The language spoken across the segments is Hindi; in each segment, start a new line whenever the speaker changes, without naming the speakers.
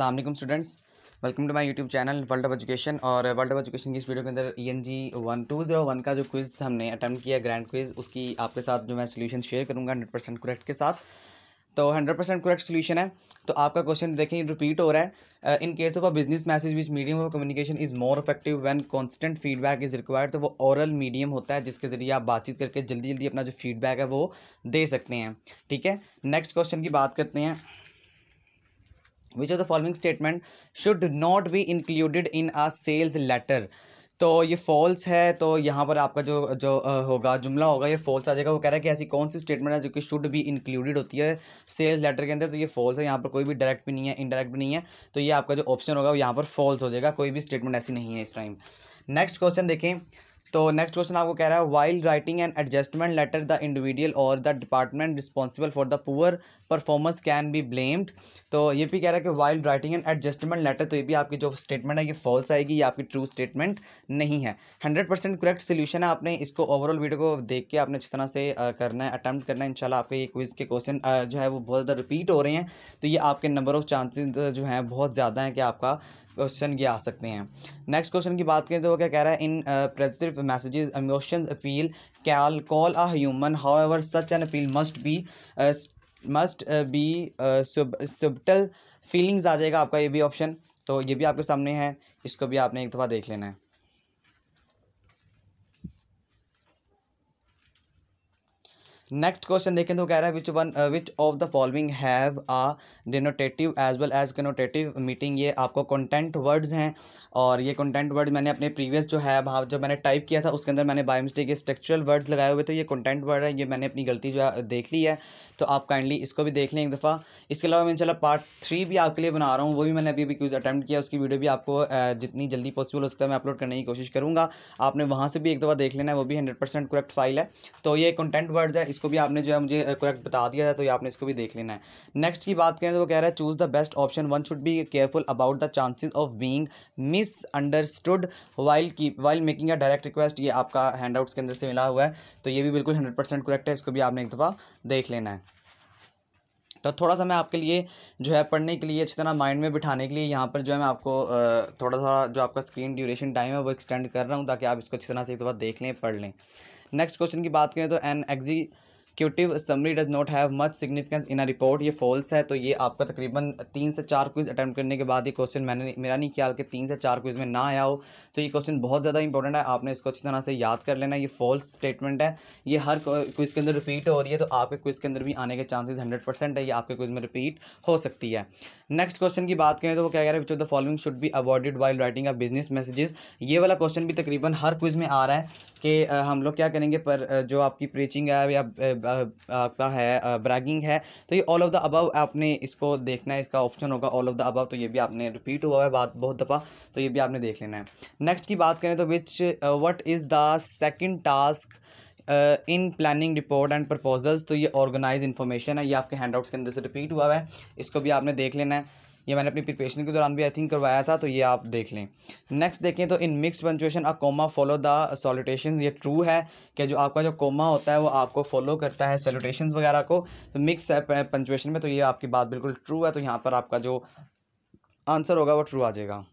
Aslam students welcome to my YouTube channel world of education और वर्ल्ड ऑफ एजुकेशन की इस वीडियो के अंदर E N G one two zero one का जो क्विज़ हमने अटैम्प्ट किया ग्रैंड क्विज़ उसकी आपके साथ जो मैं सोल्यूशन शेयर करूँगा हंड्रेड परसेंट करेक्ट के साथ तो हंड्रेड परसेंट करेक्ट सोल्यूशन है तो आपका क्वेश्चन देखें रिपीट हो रहा है in case of a business message which medium of communication is more effective when constant feedback is required तो वो ओरल मीडियम होता है जिसके ज़रिए आप बातचीत करके जल्दी जल्दी अपना जो फीडबैक है वो दे सकते हैं ठीक है नेक्स्ट क्वेश्चन की बात करते हैं which of the following statement should not be included in a sales letter तो ये फॉल्स है तो यहाँ पर आपका जो जो होगा जुमला होगा ये फॉल्स आ जाएगा वो कह रहा है कि ऐसी कौन सी स्टेटमेंट है जो कि शुड भी इंक्लूडेड होती है सेल्स लेटर के अंदर तो ये फॉल्स है यहाँ पर कोई भी डायरेक्ट भी नहीं है इनडायरेक्ट भी नहीं है तो ये आपका जो ऑप्शन होगा वो यहाँ पर फॉल्स हो जाएगा कोई भी स्टेटमेंट ऐसी नहीं है इस टाइम नेक्स्ट क्वेश्चन देखें तो नेक्स्ट क्वेश्चन आपको कह रहा है while writing and adjustment letter the individual और the department responsible for the poor performance can be blamed तो ये भी कह रहा है कि while writing and adjustment letter तो ये भी आपकी जो स्टेटमेंट है ये फॉल्स आएगी ये आपकी ट्रू स्टेटमेंट नहीं है हंड्रेड परसेंट करेक्ट सोल्यूशन है आपने इसको ओवरऑल वीडियो को देख के आपने अच्छी तरह से करना है अटैम्प्ट करना है इनशाला आपके ये क्विज़ के क्वेश्चन जो है वो बहुत ज़्यादा रिपीट हो रहे हैं तो ये आपके नंबर ऑफ चांसेज जो हैं बहुत ज़्यादा हैं कि आपका क्वेश्चन ये आ सकते हैं नेक्स्ट क्वेश्चन की बात करें तो वो क्या कह रहा है in positive messages emotions appeal call call a human however such an appeal must be must be subtle feelings आ जाएगा आपका ये भी ऑप्शन तो ये भी आपके सामने है इसको भी आपने एक दफ़ा देख लेना है नेक्स्ट क्वेश्चन देखें तो कह रहा है which one which of the following have a denotative as well as connotative meeting ये आपको कंटेंट वर्ड्स हैं और ये कंटेंट वर्ड मैंने अपने प्रीवियस जो है भाव जो मैंने टाइप किया था उसके अंदर मैंने बाय मिस्टेक ये स्ट्रक्चरल वर्ड्स लगाए हुए तो ये कंटेंट वर्ड है ये मैंने अपनी गलती जो है uh, देख ली है तो आप काइंडली इसको भी देख लें एक दफ़ा इसके अलावा मैं चला पार्ट थ्री भी आपके लिए बना रहा हूँ वो भी मैंने अभी अभी क्यूज़ अटैम्प्ट किया उसकी वीडियो भी आपको uh, जितनी जल्दी पॉसिबल हो सकता है मैं अपलोड करने की कोशिश करूँगा आपने वहाँ से भी एक दफ़ा देख लेना है वो भी हंड्रेड करेक्ट फाइल है तो ये कंटेंट वर्ड्स है इसको भी आपने जो है मुझे करेक्ट बता दिया है तो ये आपने इसको भी देख लेना है नेक्स्ट की बात करें तो वो कह रहा है choose the best option one should be careful about the chances of being misunderstood while की while making a direct request ये आपका हैंड आउट्स के अंदर से मिला हुआ है तो ये भी बिल्कुल हंड्रेड परसेंट करेक्ट है इसको भी आपने एक दफ़ा देख लेना है तो थोड़ा सा मैं आपके लिए जो है पढ़ने के लिए अच्छी तरह माइंड में बिठाने के लिए यहाँ पर जो है मैं आपको थोड़ा थोड़ा जो आपका स्क्रीन ड्यूरेशन टाइम है वो एक्सटेंड कर रहा हूँ ताकि आप इसको अच्छी तरह से एक बार देख लें पढ़ लें नेक्स्ट क्वेश्चन की बात करें तो an executive summary does not have much significance in a report ये फॉल्स है तो ये आपका तकरीबन तीन से चार क्विज अटैम्प्ट करने के बाद ये क्वेश्चन मैंने मेरा नहीं ख्याल कि तीन से चार क्विज में ना आया हो तो ये क्वेश्चन बहुत ज़्यादा इंपॉर्टेंट है आपने इसको अच्छी तरह से याद कर लेना ये फॉल्स स्टेटमेंट है ये हर क्विज़ के अंदर रिपीट हो रही है तो आपके क्विज़ के अंदर भी आने के चांसेज हंड्रेड परसेंट है ये आपके क्विज़ में रिपीट हो सकती है नेक्स्ट क्वेश्चन की बात करें तो वो क्या कह रहे हैं which of the following should be awarded by writing a business messages ये वाला क्वेश्चन भी तकरीबन हर क्विज़ में आ रहा है कि हम लोग क्या करेंगे पर जो आपकी प्रीचिंग है या आपका है ब्रैगिंग है तो ये ऑल ऑफ द अबव आपने इसको देखना है इसका ऑप्शन होगा ऑल ऑफ द अबव तो ये भी आपने रिपीट हुआ है बात बहुत दफ़ा तो ये भी आपने देख लेना है नेक्स्ट की बात करें तो which what is the second task in planning report and proposals तो ये ऑर्गेनाइज इन्फॉर्मेशन है ये आपके हैंड आउट्स के अंदर से रिपीट हुआ है इसको भी आपने देख लेना है ये मैंने अपनी प्रिपरेशन के दौरान भी आई थिंक करवाया था तो ये आप देख लें नेक्स्ट देखें तो in mix punctuation a comma follow the salutation ये ट्रू है कि जो आपका जो कोमा होता है वो आपको फॉलो करता है सोलोटेशन वगैरह को तो मिक्स पंचुएशन में तो ये आपकी बात बिल्कुल ट्रू है तो यहाँ पर आपका जो आंसर होगा वो ट्रू आ जाएगा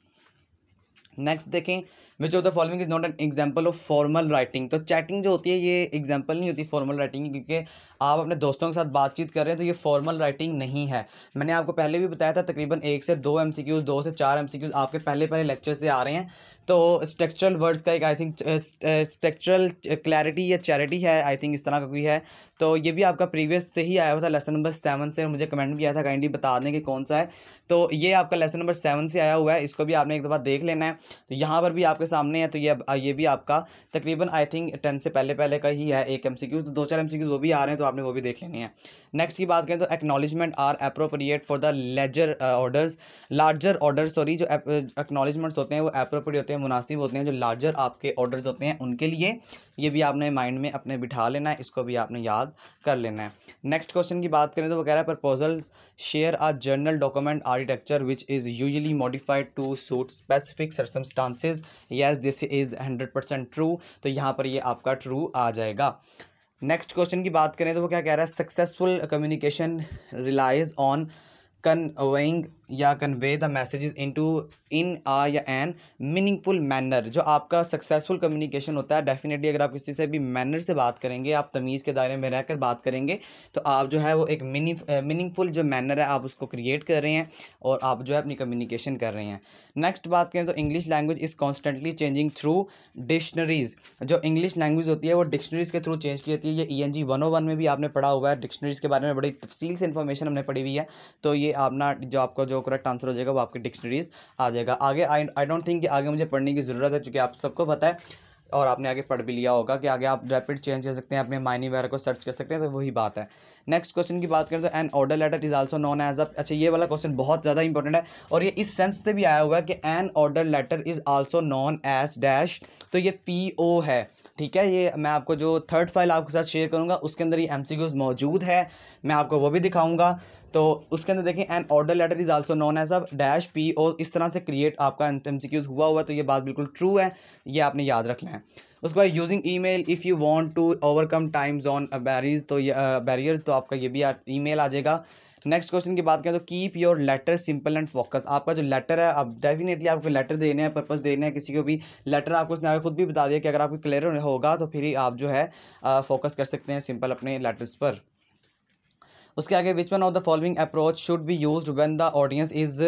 नेक्स्ट देखें which of the following is not an example of formal writing तो चैटिंग जो होती है ये एग्जाम्पल नहीं होती फॉर्मल राइटिंग क्योंकि आप अपने दोस्तों के साथ बातचीत कर रहे हैं तो ये फॉर्मल राइटिंग नहीं है मैंने आपको पहले भी बताया था तकरीबन एक से दो एम दो से चार एम आपके पहले पहले लेक्चर से आ रहे हैं तो स्ट्रक्चरल वर्ड्स का एक आई थिंक स्ट्रक्चरल क्लैरिटी या चैरिटी है आई थिंक इस तरह का कोई है तो ये भी आपका प्रीवियस से ही आया हुआ था लेसन नंबर सेवन से मुझे कमेंट भी आया था काइंडली बता दें कि कौन सा है तो ये आपका लेसन नंबर सेवन से आया हुआ है इसको भी आपने एक दफ़ा देख लेना है तो यहाँ पर भी आपके सामने है तो ये ये भी आपका तकरीबन आई थिंक टेन से पहले पहले का ही है एक एम तो दो चार एम वो भी आ रहे हैं तो आपने वो भी देख लेनी है नेक्स्ट की बात करें तो acknowledgement are appropriate for the ledger orders larger order sorry जो एक्नॉलेजमेंट्स होते हैं वो अप्रोप्रिएट होते हैं मुनासिब होते हैं जो लार्जर आपके ऑर्डर्स होते हैं उनके लिए ये भी आपने माइंड में अपने बिठा लेना है इसको भी आपने याद कर लेना है नेक्स्ट क्वेश्चन की बात करें तो वगैरह proposal share a general document architecture which is usually modified to suit specific circumstances yes this is hundred percent true तो यहाँ पर ये आपका ट्रू आ जाएगा नेक्स्ट क्वेश्चन की बात करें तो वो क्या कह रहा है successful communication relies on conveying या convey the in to in a या एन मीनिंगफुल मैनर जो आपका सक्सेसफुल कम्युनिकेशन होता है डेफिनेटली अगर आप किसी से भी मैनर से बात करेंगे आप तमीज़ के दायरे में रहकर बात करेंगे तो आप जो है वो एक मीनिंग मीनिंगफुल जो मैनर है आप उसको क्रिएट कर रहे हैं और आप जो है अपनी कम्युनिकेशन कर रहे हैं नेक्स्ट बात करें तो English language is constantly changing through dictionaries जो इंग्लिश लैंग्वेज होती है वो डिक्शनरीज़ के थ्रू चेंज की जाती है ये E N G one O one में भी आपने पढ़ा हुआ है डिक्शनरीज़ के बारे में बड़ी तफसील से इन्फॉर्मेशन हमने पढ़ी हुई है तो ये अपना जो आपका जो जो करेक्ट आंसर हो जाएगा वो आपकी डिक्शनरीज आ जाएगा आगे आई डोंट थिंक कि आगे मुझे पढ़ने की ज़रूरत है चूँकि आप सबको पता है और आपने आगे पढ़ भी लिया होगा कि आगे आप रैपिड चेंज कर सकते हैं अपने माइनी वगैरह को सर्च कर सकते हैं तो वही बात है नेक्स्ट क्वेश्चन की बात करें तो an order letter is also known as a अच्छा ये वाला क्वेश्चन बहुत ज़्यादा इंपॉर्टेंट है और ये इस सेंस से भी आया हुआ है कि an order letter is also known as dash तो ये पी ओ है ठीक है ये मैं आपको जो थर्ड फाइल आपके साथ शेयर करूँगा उसके अंदर ये एम मौजूद है मैं आपको वो भी दिखाऊँगा तो उसके अंदर देखें an order letter is also known as a dash P और इस तरह से क्रिएट आपका एम हुआ हुआ तो ये बात बिल्कुल ट्रू है ये आपने याद रखना है उसके बाद using email if you want to overcome time zone barriers तो बैरियर तो आपका ये भी ई मेल आ जाएगा नेक्स्ट तो क्वेश्चन की बात करें तो keep your letter simple and focus आपका जो लेटर है आप डेफिनेटली आपको लेटर देने हैं पर्पज़ देने हैं किसी को भी लेटर आपको उसने आगे खुद भी बता दिया कि अगर आपको क्लियर होगा तो फिर ही आप जो है फोकस कर सकते हैं सिंपल अपने लेटर्स पर उसके आगे which one of the following approach should be use when the audience is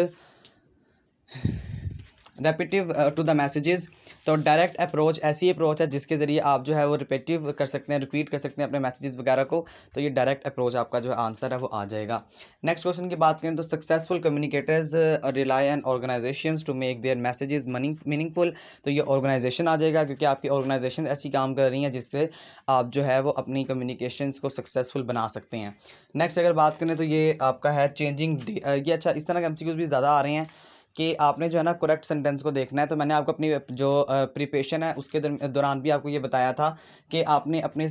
repetitive to the messages तो डायरेक्ट अप्रोच ऐसी अप्रोच है जिसके ज़रिए आप जो है वो रिपेटिव कर सकते हैं रिपीट कर सकते हैं अपने मैसेजेस वगैरह को तो ये डायरेक्ट अप्रोच आपका जो है आंसर है वो आ जाएगा नेक्स्ट क्वेश्चन की बात करें तो successful communicators rely on organization to make their messages meaningful तो ये ऑर्गेनाइजेशन आ जाएगा क्योंकि आपकी ऑर्गेनाइजेशन ऐसी काम कर रही हैं जिससे आप जो है वो अपनी कम्युनिकेशन को सक्सेसफुल बना सकते हैं नेक्स्ट अगर बात करें तो ये आपका है चेंजिंग uh, ये अच्छा इस तरह के एम भी ज़्यादा आ रहे हैं कि आपने जो है ना करेक्ट सेंटेंस को देखना है तो मैंने आपको अपनी जो प्रिपेशन है उसके दौरान भी आपको ये बताया था कि आपने अपने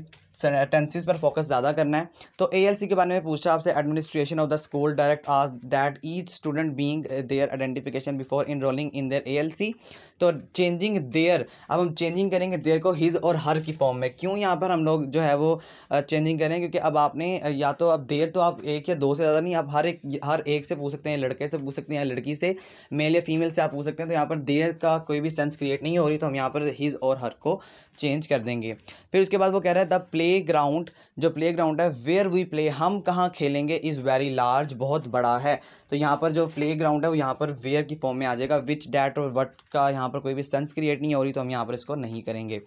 टेंसिस पर फोकस ज़्यादा करना है तो ए के बारे में पूछ रहा है आपसे administration of the school direct as that each student being their identification before enrolling in their a तो चेंजिंग देयर अब हम चेंजिंग करेंगे देयर को हिज और हर की फॉर्म में क्यों यहाँ पर हम लोग जो है वो चेंजिंग uh, करें क्योंकि अब आपने uh, या तो अब देर तो आप एक या दो से ज़्यादा नहीं आप हर एक हर एक से पूछ सकते हैं लड़के से पूछ सकते हैं लड़की से मेल या फीमेल से आप पूछ सकते हैं तो यहाँ पर देर का कोई भी सेंस क्रिएट नहीं हो रही तो हम यहाँ पर हिज और हर को चेंज कर देंगे फिर उसके बाद वो कह रहा है द प्ले ग्राउंड जो प्ले ग्राउंड है वेयर वी प्ले हम कहाँ खेलेंगे इज़ वेरी लार्ज बहुत बड़ा है तो यहाँ पर जो प्ले ग्राउंड है वो यहाँ पर वेयर की फॉर्म में आ जाएगा विच डैट और वट का यहाँ पर कोई भी सेंस क्रिएट नहीं हो रही तो हम यहाँ पर इसको नहीं करेंगे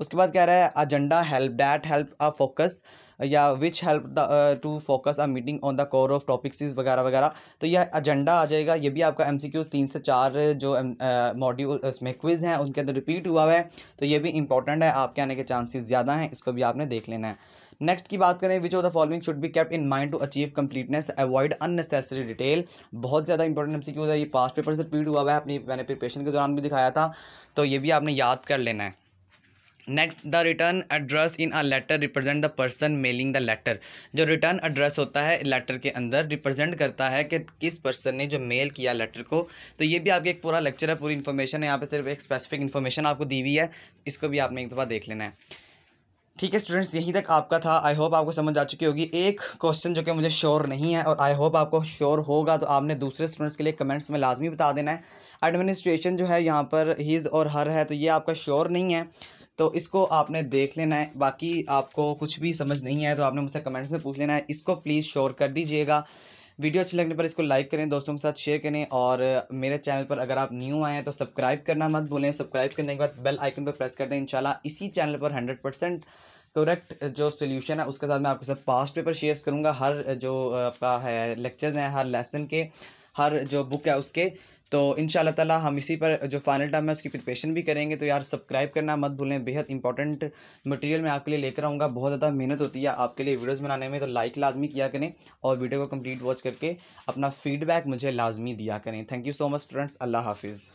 उसके बाद कह रहा है agenda help that help a focus या which help the to focus a meeting on the core of topics वगैरह वगैरह तो यह एजेंडा आ जाएगा ये भी आपका एम सी क्यूज तीन से चार जो मॉड्यूल इसमें क्विज हैं उनके अंदर रिपीट हुआ है तो ये भी इंपॉर्टेंट है आपके आने के चांसेस ज़्यादा हैं इसको भी आपने देख लेना है नेक्स्ट की बात करें which of the following should be kept in mind to achieve completeness avoid unnecessary detail बहुत ज़्यादा इंपॉर्टेंट एम सी क्यूज है ये पास्ट पेपर से रिपीट हुआ है अपनी मैंने प्रिपरेशन के दौरान भी दिखाया था तो ये भी आपने याद कर लेना है next the return address in a letter represent the person mailing the letter जो रिटर्न एड्रेस होता है लेटर के अंदर रिप्रेजेंट करता है कि किस पर्सन ने जो मेल किया लेटर को तो ये भी आपके एक पूरा लेक्चर है पूरी इन्फॉर्मेशन है यहाँ पे सिर्फ एक स्पेसिफिक इन्फॉर्मेशन आपको दी हुई है इसको भी आपने एक दफ़ा देख लेना है ठीक है स्टूडेंट्स यहीं तक आपका था आई होप आपको समझ आ चुकी होगी एक क्वेश्चन जो कि मुझे श्योर नहीं है और आई होप आपको श्योर होगा तो आपने दूसरे स्टूडेंट्स के लिए कमेंट्स में लाजमी बता देना है एडमिनिस्ट्रेशन जो है यहाँ पर हिज और हर है तो ये आपका श्योर नहीं है तो इसको आपने देख लेना है बाकी आपको कुछ भी समझ नहीं आया तो आपने मुझसे कमेंट्स में पूछ लेना है इसको प्लीज़ शोर कर दीजिएगा वीडियो अच्छी लगने पर इसको लाइक करें दोस्तों के साथ शेयर करें और मेरे चैनल पर अगर आप न्यू आए हैं तो सब्सक्राइब करना मत भूलें सब्सक्राइब करने के बाद बेल आइकन पर प्रेस कर दें इंशाल्लाह इसी चैनल पर हंड्रेड परसेंट करेक्ट जो सोल्यूशन है उसके साथ मैं आपके साथ पास्ट पेपर शेयर करूँगा हर जो आपका है लेक्चर्स हैं हर लेसन के हर जो बुक है उसके तो इन ताला हम इसी पर जो फाइनल टाइम है उसकी प्रिपरेशन भी करेंगे तो यार सब्सक्राइब करना मत भूलें बेहद इंपॉर्टेंट मटेरियल मैं आपके लिए लेकर आऊँगा बहुत ज़्यादा मेहनत होती है आपके लिए वीडियोस बनाने में तो लाइक लाजमी किया करें और वीडियो को कंप्लीट वॉच करके अपना फीडबैक मुझे लाजमी दिया करें thank you so much students अल्लाह हाफिज़